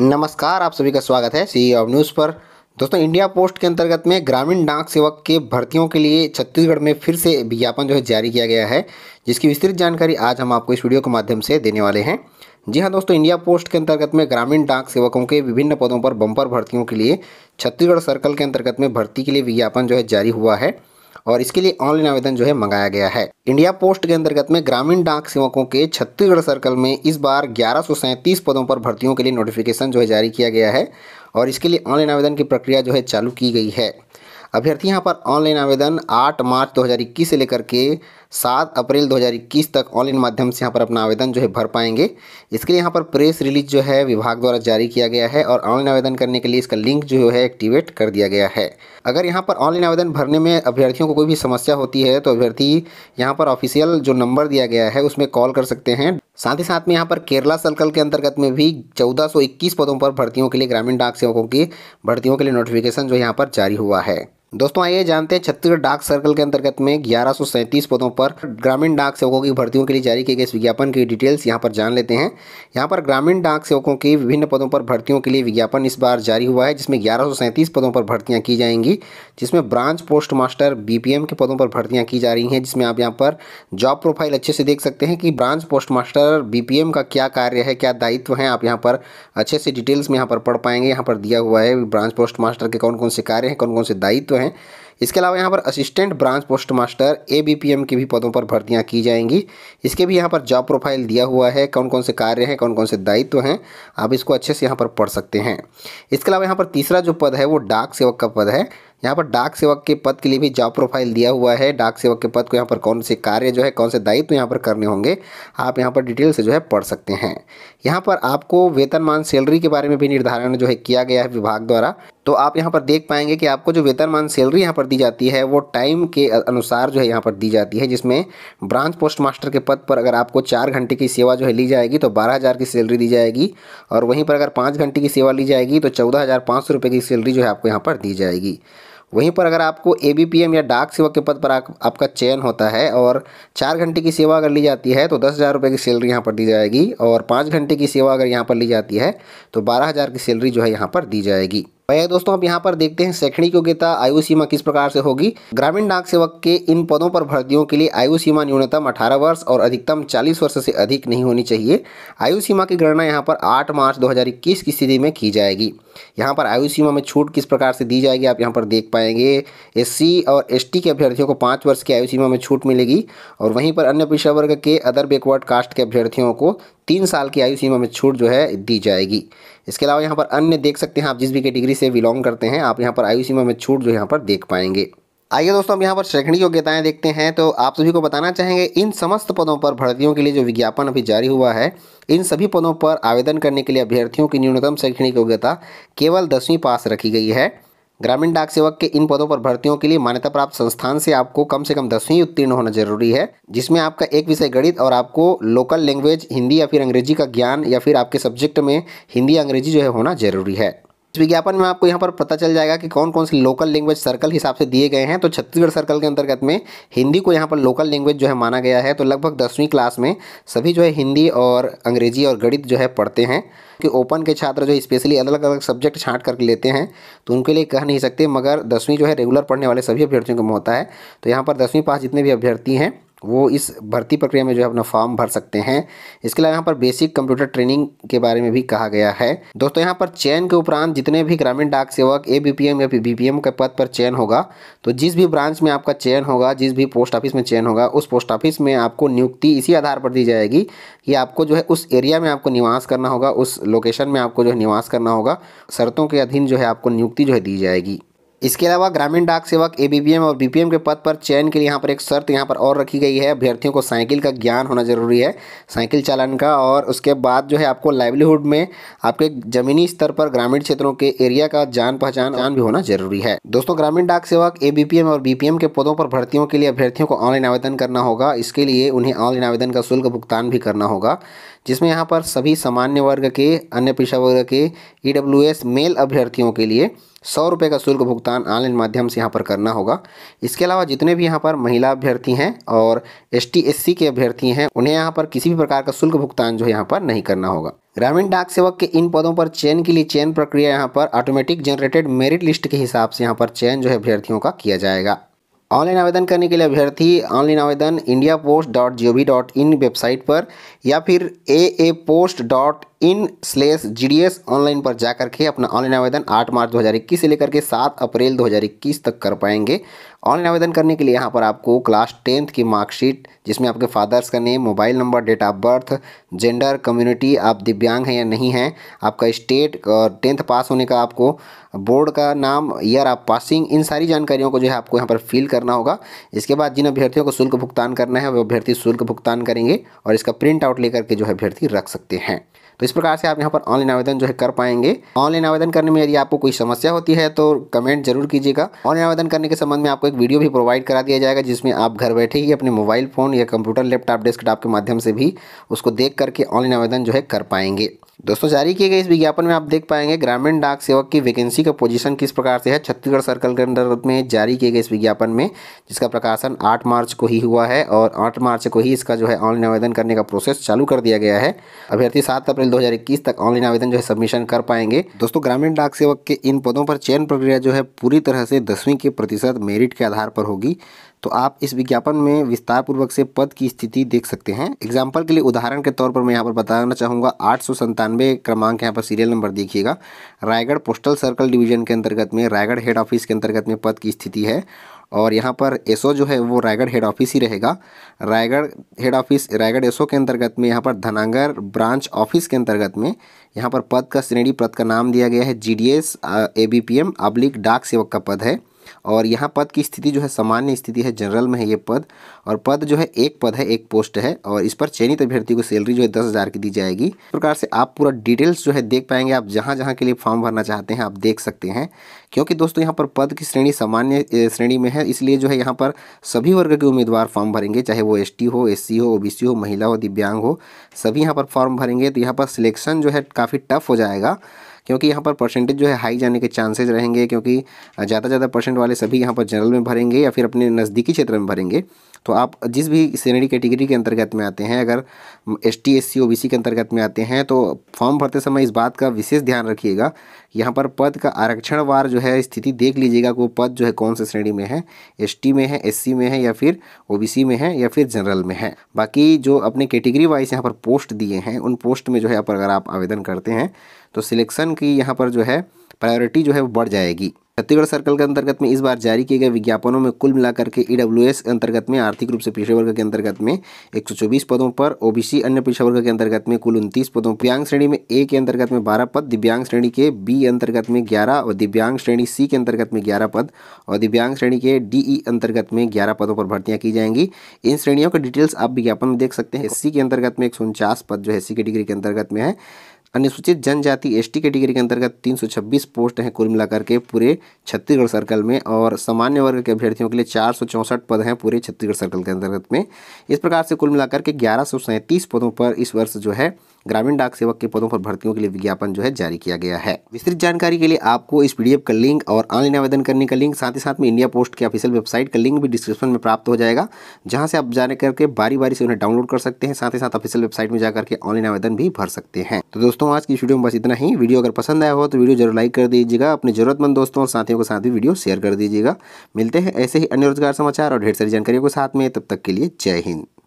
नमस्कार आप सभी का स्वागत है सी ऑफ न्यूज़ पर दोस्तों इंडिया पोस्ट के अंतर्गत में ग्रामीण डाक सेवक के भर्तियों के लिए छत्तीसगढ़ में फिर से विज्ञापन जो है जारी किया गया है जिसकी विस्तृत जानकारी आज हम आपको इस वीडियो के माध्यम से देने वाले हैं जी हाँ दोस्तों इंडिया पोस्ट के अंतर्गत में ग्रामीण डाक सेवकों के विभिन्न पदों पर बम्पर भर्तियों के लिए छत्तीसगढ़ सर्कल के अंतर्गत में भर्ती के लिए विज्ञापन जो है जारी हुआ है और इसके लिए ऑनलाइन आवेदन जो है मंगाया गया है इंडिया पोस्ट के अंतर्गत में ग्रामीण डाक सेवकों के छत्तीसगढ़ सर्कल में इस बार ग्यारह पदों पर भर्तियों के लिए नोटिफिकेशन जो है जारी किया गया है और इसके लिए ऑनलाइन आवेदन की प्रक्रिया जो है चालू की गई है अभ्यर्थी यहाँ पर ऑनलाइन आवेदन 8 मार्च 2021 से लेकर के सात अप्रैल 2021 तक ऑनलाइन माध्यम से यहाँ पर अपना आवेदन जो है भर पाएंगे इसके लिए यहाँ पर प्रेस रिलीज जो है विभाग द्वारा जारी किया गया है और ऑनलाइन आवेदन करने के लिए इसका लिंक जो है एक्टिवेट कर दिया गया है अगर यहाँ पर ऑनलाइन आवेदन भरने में अभ्यर्थियों को कोई भी समस्या होती है तो अभ्यर्थी यहाँ पर ऑफिशियल जो नंबर दिया गया है उसमें कॉल कर सकते हैं साथ ही साथ में यहाँ पर केरला सर्कल के अंतर्गत में भी 1421 पदों पर भर्तियों के लिए ग्रामीण डाक सेवकों की भर्तियों के लिए नोटिफिकेशन जो यहाँ पर जारी हुआ है दोस्तों आइए जानते हैं छत्तीसगढ़ डाक सर्कल के अंतर्गत में ग्यारह पदों पर ग्रामीण डाक सेवकों की भर्तियों के लिए जारी किए गए विज्ञापन की डिटेल्स यहां पर जान लेते हैं यहां पर ग्रामीण डाक सेवकों की विभिन्न पदों पर भर्तियों के लिए विज्ञापन इस बार जारी हुआ है जिसमें ग्यारह पदों पर भर्तियाँ की जाएंगी जिसमें ब्रांच पोस्ट मास्टर बी के पदों पर भर्तियाँ की जा रही हैं जिसमें आप यहाँ पर जॉब प्रोफाइल अच्छे से देख सकते हैं कि ब्रांच पोस्ट मास्टर बी का क्या कार्य है क्या दायित्व है आप यहाँ पर अच्छे से डिटेल्स में यहाँ पर पढ़ पाएंगे यहाँ पर दिया हुआ है ब्रांच पोस्ट मास्टर के कौन कौन से कार्य हैं कौन कौन से दायित्व हैं इसके अलावा यहाँ पर assistant branch post master A की भी पदों पर भर्तियाँ की जाएंगी इसके भी यहाँ पर जॉब प्रोफाइल दिया हुआ है कौन कौन से कार्य हैं कौन कौन से दायित्व तो हैं आप इसको अच्छे से यहाँ पर पढ़ सकते हैं इसके अलावा यहाँ पर तीसरा जो पद है वो डाक सेवक का पद है यहाँ पर डाक सेवक के पद के लिए भी जॉब प्रोफाइल दिया हुआ है डाक सेवक के पद को यहाँ पर कौन से कार्य जो है कौन से दायित्व तो यहाँ पर करने होंगे आप यहाँ पर डिटेल से जो है पढ़ सकते हैं यहाँ पर आपको वेतनमान सैलरी के बारे में भी निर्धारण जो है किया गया है विभाग द्वारा तो आप यहाँ पर देख पाएंगे कि आपको जो वेतनमान सैलरी यहाँ पर दी जाती है वो टाइम के अनुसार जो है यहाँ पर दी जाती है जिसमें ब्रांच पोस्ट मास्टर के पद पर अगर आपको चार घंटे की सेवा जो है ली जाएगी तो बारह हज़ार की सैलरी दी जाएगी और वहीं पर अगर पाँच घंटे की सेवा ली जाएगी तो चौदह हज़ार पाँच सौ रुपये की सैलरी जो है आपको यहाँ पर दी जाएगी वहीं पर अगर आपको ए या डाक सेवा के पद पर आप, आपका चयन होता है और चार घंटे की सेवा अगर ली जाती है तो दस हज़ार रुपये की सैलरी यहाँ पर दी जाएगी और पाँच घंटे की सेवा अगर यहाँ पर ली जाती है तो बारह हज़ार की सैलरी जो है यहाँ पर दी जाएगी भैया दोस्तों अब यहाँ पर देखते हैं शैक्षणिक योग्यता आयु सीमा किस प्रकार से होगी ग्रामीण डाक सेवक के इन पदों पर भर्तियों के लिए आयु सीमा न्यूनतम 18 वर्ष और अधिकतम 40 वर्ष से अधिक नहीं होनी चाहिए आयु सीमा की गणना यहाँ पर 8 मार्च 2021 की स्थिति में की जाएगी यहाँ पर आयु सीमा में छूट किस प्रकार से दी जाएगी आप यहाँ पर देख पाएंगे एस और एस के अभ्यर्थियों को पाँच वर्ष की आयु सीमा में छूट मिलेगी और वहीं पर अन्य पिछड़ा वर्ग के अदर बैकवर्ड कास्ट के अभ्यर्थियों को तीन साल की आयु सीमा में छूट जो है दी जाएगी इसके अलावा यहाँ पर अन्य देख सकते हैं आप जिस भी कैटेगरी से बिलोंग करते हैं आप यहाँ पर आयु सीमा में छूट जो यहाँ पर देख पाएंगे आइए दोस्तों अब यहाँ पर शैक्षणिक योग्यताएं देखते हैं तो आप सभी को बताना चाहेंगे इन समस्त पदों पर भर्तियों के लिए जो विज्ञापन अभी जारी हुआ है इन सभी पदों पर आवेदन करने के लिए अभ्यर्थियों की न्यूनतम शैक्षणिक योग्यता केवल दसवीं पास रखी गई है ग्रामीण डाक सेवक के इन पदों पर भर्तियों के लिए मान्यता प्राप्त संस्थान से आपको कम से कम दसवीं उत्तीर्ण होना जरूरी है जिसमें आपका एक विषय गणित और आपको लोकल लैंग्वेज हिंदी या फिर अंग्रेजी का ज्ञान या फिर आपके सब्जेक्ट में हिंदी अंग्रेजी जो है होना जरूरी है इस विज्ञापन में आपको यहाँ पर पता चल जाएगा कि कौन कौन से लोकल लैंग्वेज सर्कल हिसाब से दिए गए हैं तो छत्तीसगढ़ सर्कल के अंतर्गत में हिंदी को यहाँ पर लोकल लैंग्वेज जो है माना गया है तो लगभग दसवीं क्लास में सभी जो है हिंदी और अंग्रेजी और गणित जो है पढ़ते हैं कि ओपन के छात्र जो स्पेशली अलग अलग सब्जेक्ट छाँट करके लेते हैं तो उनके लिए कह नहीं सकते मगर दसवीं जो है रेगुलर पढ़ने वाले सभी अभ्यर्थियों को होता है तो यहाँ पर दसवीं पास जितने भी अभ्यर्थी हैं वो इस भर्ती प्रक्रिया में जो है अपना फॉर्म भर सकते हैं इसके अलावा यहाँ पर बेसिक कंप्यूटर ट्रेनिंग के बारे में भी कहा गया है दोस्तों यहाँ पर चयन के उपरांत जितने भी ग्रामीण डाक सेवक ए बी या बी के पद पर चयन होगा तो जिस भी ब्रांच में आपका चयन होगा जिस भी पोस्ट ऑफिस में चयन होगा उस पोस्ट ऑफिस में आपको नियुक्ति इसी आधार पर दी जाएगी कि आपको जो है उस एरिया में आपको निवास करना होगा उस लोकेशन में आपको जो है निवास करना होगा शर्तों के अधीन जो है आपको नियुक्ति जो है दी जाएगी इसके अलावा ग्रामीण डाक सेवक एबीपीएम और बीपीएम के पद पर चयन के लिए यहाँ पर एक शर्त यहाँ पर और रखी गई है अभ्यर्थियों को साइकिल का ज्ञान होना जरूरी है साइकिल चालन का और उसके बाद जो है आपको लाइवलीहुड में आपके जमीनी स्तर पर ग्रामीण क्षेत्रों के एरिया का जान पहचान जान भी होना जरूरी है दोस्तों ग्रामीण डाक सेवक ए और बीपीएम के पदों पर भर्तियों के लिए अभ्यर्थियों को ऑनलाइन आवेदन करना होगा इसके लिए उन्हें ऑनलाइन आवेदन का शुल्क भुगतान भी करना होगा जिसमें यहाँ पर सभी सामान्य वर्ग के अन्य पेशा वर्ग के ई e मेल अभ्यर्थियों के लिए सौ रुपये का शुल्क भुगतान ऑनलाइन माध्यम से यहाँ पर करना होगा इसके अलावा जितने भी यहाँ पर महिला अभ्यर्थी हैं और एस टी के अभ्यर्थी हैं उन्हें यहाँ पर किसी भी प्रकार का शुल्क भुगतान जो है यहाँ पर नहीं करना होगा ग्रामीण डाक सेवक के इन पदों पर चयन के लिए चयन प्रक्रिया यहाँ पर ऑटोमेटिक जनरेटेड मेरिट लिस्ट के हिसाब से यहाँ पर चयन जो है अभ्यर्थियों का किया जाएगा ऑनलाइन आवेदन करने के लिए अभ्यर्थी ऑनलाइन आवेदन India post dot G O V dot in website पर या फिर A A post dot in स्लेस जी ऑनलाइन पर जा करके अपना ऑनलाइन आवेदन 8 मार्च 2021 से लेकर के 7 अप्रैल 2021 तक कर पाएंगे ऑनलाइन आवेदन करने के लिए यहाँ पर आपको क्लास टेंथ की मार्कशीट जिसमें आपके फादर्स का name mobile number date of birth gender community आप दिव्यांग हैं या नहीं हैं आपका स्टेट और टेंथ पास होने का आपको बोर्ड का नाम ईयर ऑफ पासिंग इन सारी जानकारियों को जो है आपको यहाँ पर फिल करना होगा इसके बाद जिन अभ्यर्थियों को शुल्क भुगतान करना है वो अभ्यर्थी शुल्क भुगतान करेंगे और इसका प्रिंट आउट लेकर के जो है अभ्यर्थी रख सकते हैं तो इस प्रकार से आप यहाँ पर ऑनलाइन आवेदन जो है कर पाएंगे ऑनलाइन आवेदन करने में यदि आपको कोई समस्या होती है तो कमेंट जरूर कीजिएगा ऑनलाइन आवेदन करने के संबंध में आपको एक वीडियो भी प्रोवाइड करा दिया जाएगा जिसमें आप घर बैठे ही अपने मोबाइल फ़ोन या कंप्यूटर लैपटॉप डेस्कटॉप के माध्यम से भी उसको देख करके ऑनलाइन आवेदन जो है कर पाएंगे दोस्तों जारी किए गए इस विज्ञापन में आप देख पाएंगे ग्रामीण डाक सेवक की वैकेंसी का पोजीशन किस प्रकार से है छत्तीसगढ़ सर्कल के अंदर में जारी किए गए इस विज्ञापन में जिसका प्रकाशन 8 मार्च को ही हुआ है और 8 मार्च को ही इसका जो है ऑनलाइन आवेदन करने का प्रोसेस चालू कर दिया गया है अभ्यर्थी सात अप्रैल दो तक ऑनलाइन आवेदन जो है सबमिशन कर पाएंगे दोस्तों ग्रामीण डाक सेवक के इन पदों पर चयन प्रक्रिया जो है पूरी तरह से दसवीं के प्रतिशत मेरिट के आधार पर होगी तो आप इस विज्ञापन में विस्तारपूर्वक से पद की स्थिति देख सकते हैं एग्जाम्पल के लिए उदाहरण के तौर पर मैं यहाँ पर बताना चाहूँगा आठ क्रमांक यहाँ पर सीरियल नंबर देखिएगा रायगढ़ पोस्टल सर्कल डिवीजन के अंतर्गत में रायगढ़ हेड ऑफिस के अंतर्गत में पद की स्थिति है और यहाँ पर एसओ जो है वो रायगढ़ हेड ऑफिस ही रहेगा Raigarh head office Raigarh SO के अंतर्गत में यहाँ पर धनांगर ब्रांच ऑफिस के अंतर्गत में यहाँ पर पद का श्रेणी पद का नाम दिया गया है G D S A B P M अब्लिक डाक सेवक का पद है और यहाँ पद की स्थिति जो है सामान्य स्थिति है जनरल में है ये पद और पद जो है एक पद है एक पोस्ट है और इस पर चयनित अभ्यर्थी को सैलरी जो है दस हज़ार की दी जाएगी इस प्रकार से आप पूरा डिटेल्स जो है देख पाएंगे आप जहाँ जहाँ के लिए फॉर्म भरना चाहते हैं आप देख सकते हैं क्योंकि दोस्तों यहाँ पर पद की श्रेणी सामान्य श्रेणी में है इसलिए जो है यहाँ पर सभी वर्ग के उम्मीदवार फॉर्म भरेंगे चाहे वो एस हो एस हो ओ हो महिला हो दिव्यांग हो सभी यहाँ पर फॉर्म भरेंगे तो यहाँ पर सिलेक्शन जो है काफ़ी टफ हो जाएगा क्योंकि यहाँ पर परसेंटेज जो है हाई जाने के चांसेज रहेंगे क्योंकि ज़्यादा ज़्यादा परसेंट वाले सभी यहाँ पर जनरल में भरेंगे या फिर अपने नज़दीकी क्षेत्र में भरेंगे तो आप जिस भी श्रेणी कैटेगरी के अंतर्गत में आते हैं अगर S T S C O B C के अंतर्गत में आते हैं तो फॉर्म भरते समय इस बात का विशेष ध्यान रखिएगा यहाँ पर पद का आरक्षण वार जो है स्थिति देख लीजिएगा कि वो पद जो है कौन से श्रेणी में है एस टी में है एस सी में है या फिर ओ बी सी में है या फिर जनरल में है बाकी जो अपने कैटेगरी वाइज यहाँ पर पोस्ट दिए हैं उन पोस्ट में जो है अगर आप आवेदन करते हैं तो सिलेक्शन की यहाँ पर जो है प्रायोरिटी जो है वो बढ़ जाएगी छत्तीसगढ़ सर्कल के अंतर्गत में इस बार जारी किए गए विज्ञापनों में कुल मिलाकर के ईडब्ल्यूएस e अंतर्गत में आर्थिक रूप से पिछड़े वर्ग के अंतर्गत में 124 पदों पर ओबीसी अन्य पिछड़ा वर्ग के अंतर्गत में कुल उनतीस पदों दिव्यांग श्रेणी में ए के अंतर्गत में बारह पद दिव्यांग श्रेणी के बी अंतर्गत में ग्यारह और दिव्यांग श्रेणी सी के अंतर्गत में ग्यारह पद और दिव्यांग श्रेणी के डी e अंतर्गत में ग्यारह पदों पर भर्तियाँ की जाएंगी इन श्रेणियों के डिटेल्स आप विज्ञापन में देख सकते हैं एस के अंतर्गत में एक पद जो है एस डिग्री के अंतर्गत में है अनुसूचित जनजाति एसटी कैटेगरी के अंतर्गत 326 पोस्ट हैं कुल मिलाकर के पूरे छत्तीसगढ़ सर्कल में और सामान्य वर्ग के अभ्यर्थियों के लिए चार पद हैं पूरे छत्तीसगढ़ सर्कल के अंतर्गत में इस प्रकार से कुल मिलाकर के ग्यारह पदों पर इस वर्ष जो है ग्रामीण डाक सेवक के पदों पर भर्तियों के लिए विज्ञापन जो है जारी किया गया है विस्तृत जानकारी के लिए आपको इस पीडीएफ का लिंक और ऑनलाइन आवेदन करने का लिंक साथ ही साथ में इंडिया पोस्ट के ऑफिशियल वेबसाइट का लिंक भी डिस्क्रिप्शन में प्राप्त हो जाएगा जहाँ से आप जाने करके बारी बारी से उन्हें डाउनलोड कर सकते हैं साथ ही साथ ऑफिशियल वेबसाइट में जाकर के ऑनलाइन आवेदन भी भर सकते हैं तो दोस्तों आज की वीडियो में बस इतना ही वीडियो अगर पसंद आया हो तो वीडियो जरूर लाइक कर दीजिएगा अपने जरूरतमंद दोस्तों और साथियों के साथ भी वीडियो शेयर कर दीजिएगा मिलते हैं ऐसे ही अन्य रोजगार समाचार और ढेर सारी जानकारियों के साथ में तब तक के लिए जय हिंद